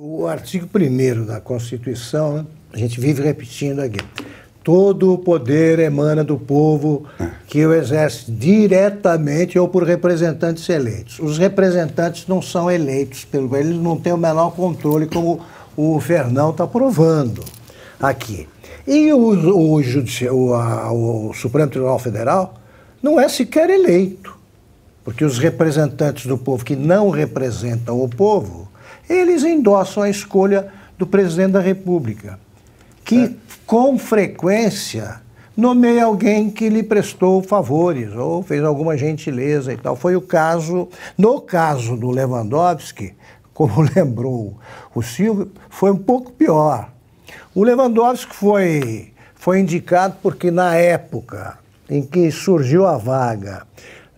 O artigo 1 da Constituição, a gente vive repetindo aqui. Todo o poder emana do povo é. que o exerce diretamente ou por representantes eleitos. Os representantes não são eleitos, pelo eles não têm o menor controle, como o Fernão está provando aqui. E o, o, o, a, o Supremo Tribunal Federal não é sequer eleito, porque os representantes do povo que não representam o povo eles endossam a escolha do presidente da República, que é. com frequência nomeia alguém que lhe prestou favores ou fez alguma gentileza e tal. Foi o caso, no caso do Lewandowski, como lembrou o Silvio, foi um pouco pior. O Lewandowski foi, foi indicado porque na época em que surgiu a vaga,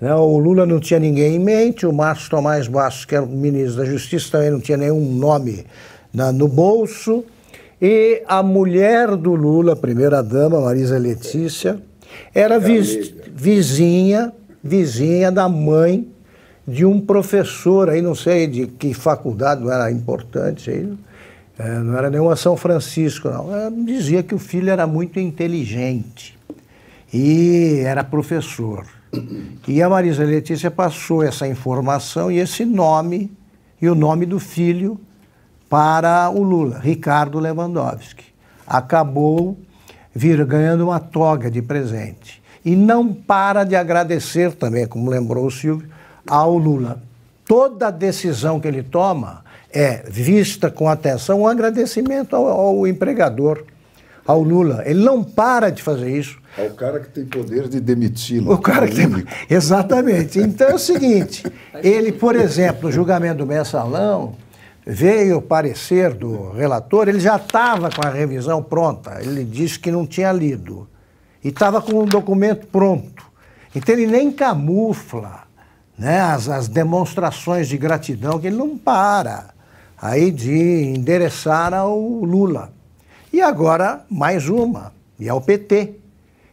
né, o Lula não tinha ninguém em mente, o Marcos Tomás Bastos, que era o ministro da Justiça, também não tinha nenhum nome na, no bolso. E a mulher do Lula, primeira-dama, Marisa Letícia, era viz, vizinha, vizinha da mãe de um professor aí, não sei de que faculdade, não era importante aí, é, não era nenhuma São Francisco, não. Ela dizia que o filho era muito inteligente e era professor. E a Marisa Letícia passou essa informação e esse nome, e o nome do filho, para o Lula, Ricardo Lewandowski. Acabou vir ganhando uma toga de presente. E não para de agradecer também, como lembrou o Silvio, ao Lula. Toda decisão que ele toma é vista com atenção um agradecimento ao, ao empregador ao Lula. Ele não para de fazer isso. É o cara que tem poder de demiti-lo. O cara que é tem... Exatamente. Então é o seguinte, ele, por exemplo, no julgamento do mensalão, veio o parecer do relator, ele já estava com a revisão pronta, ele disse que não tinha lido. E estava com o documento pronto. Então ele nem camufla né, as, as demonstrações de gratidão, que ele não para aí de endereçar ao Lula. E agora, mais uma, e é o PT.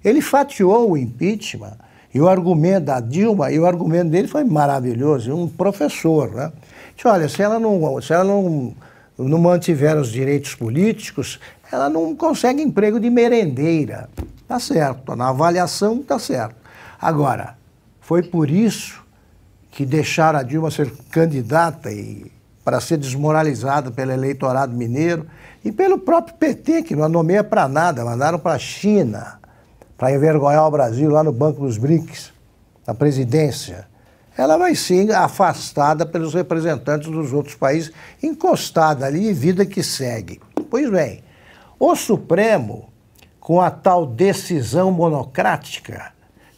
Ele fatiou o impeachment e o argumento da Dilma, e o argumento dele foi maravilhoso, um professor, né? Disse, olha, se ela não, se ela não, não mantiver os direitos políticos, ela não consegue emprego de merendeira. Tá certo, na avaliação tá certo. Agora, foi por isso que deixaram a Dilma ser candidata e para ser desmoralizado pelo eleitorado mineiro e pelo próprio PT, que não nomeia para nada, mandaram para a China para envergonhar o Brasil lá no Banco dos BRICS, na presidência. Ela vai sim afastada pelos representantes dos outros países, encostada ali e vida que segue. Pois bem, o Supremo, com a tal decisão monocrática,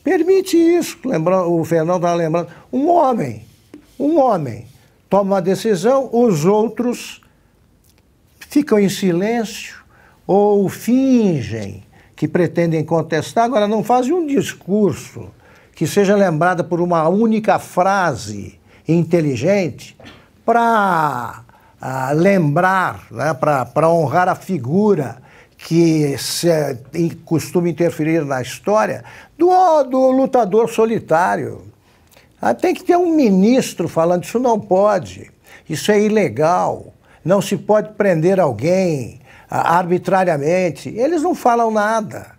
permite isso. Lembrando, o Fernando estava lembrando, um homem, um homem toma a decisão, os outros ficam em silêncio ou fingem que pretendem contestar, agora não fazem um discurso que seja lembrado por uma única frase inteligente para ah, lembrar, né, para honrar a figura que se, eh, costuma interferir na história do, do lutador solitário, ah, tem que ter um ministro falando, isso não pode, isso é ilegal, não se pode prender alguém ah, arbitrariamente. Eles não falam nada.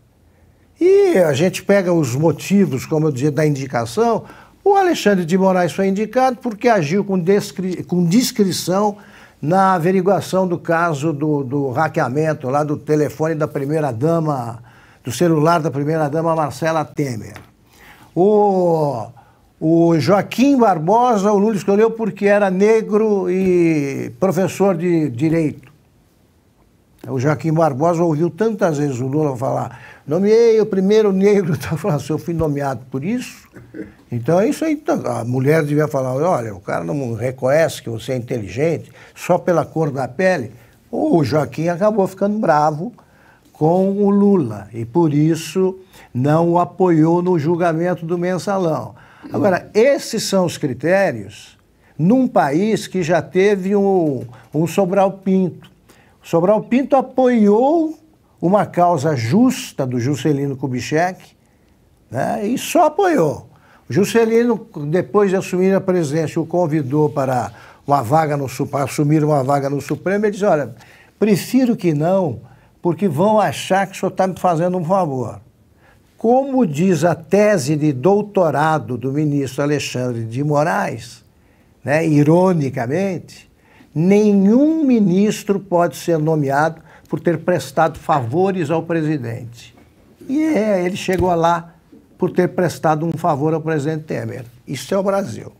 E a gente pega os motivos, como eu dizia, da indicação. O Alexandre de Moraes foi indicado porque agiu com, com discrição na averiguação do caso do, do hackeamento lá do telefone da primeira-dama, do celular da primeira-dama Marcela Temer. O o Joaquim Barbosa, o Lula escolheu porque era negro e professor de direito. O Joaquim Barbosa ouviu tantas vezes o Lula falar: nomeei o primeiro negro. Então, falando assim, eu fui nomeado por isso. Então, é isso aí, então, a mulher devia falar: olha, o cara não reconhece que você é inteligente só pela cor da pele. O Joaquim acabou ficando bravo com o Lula e por isso não o apoiou no julgamento do mensalão. Agora, esses são os critérios num país que já teve um, um Sobral Pinto. O Sobral Pinto apoiou uma causa justa do Juscelino Kubitschek né, e só apoiou. O Juscelino, depois de assumir a presidência, o convidou para uma vaga no Supremo, assumir uma vaga no Supremo. Ele disse: olha, prefiro que não, porque vão achar que o senhor está me fazendo um favor como diz a tese de doutorado do ministro Alexandre de Moraes, né, ironicamente, nenhum ministro pode ser nomeado por ter prestado favores ao presidente. E é, ele chegou lá por ter prestado um favor ao presidente Temer. Isso é o Brasil.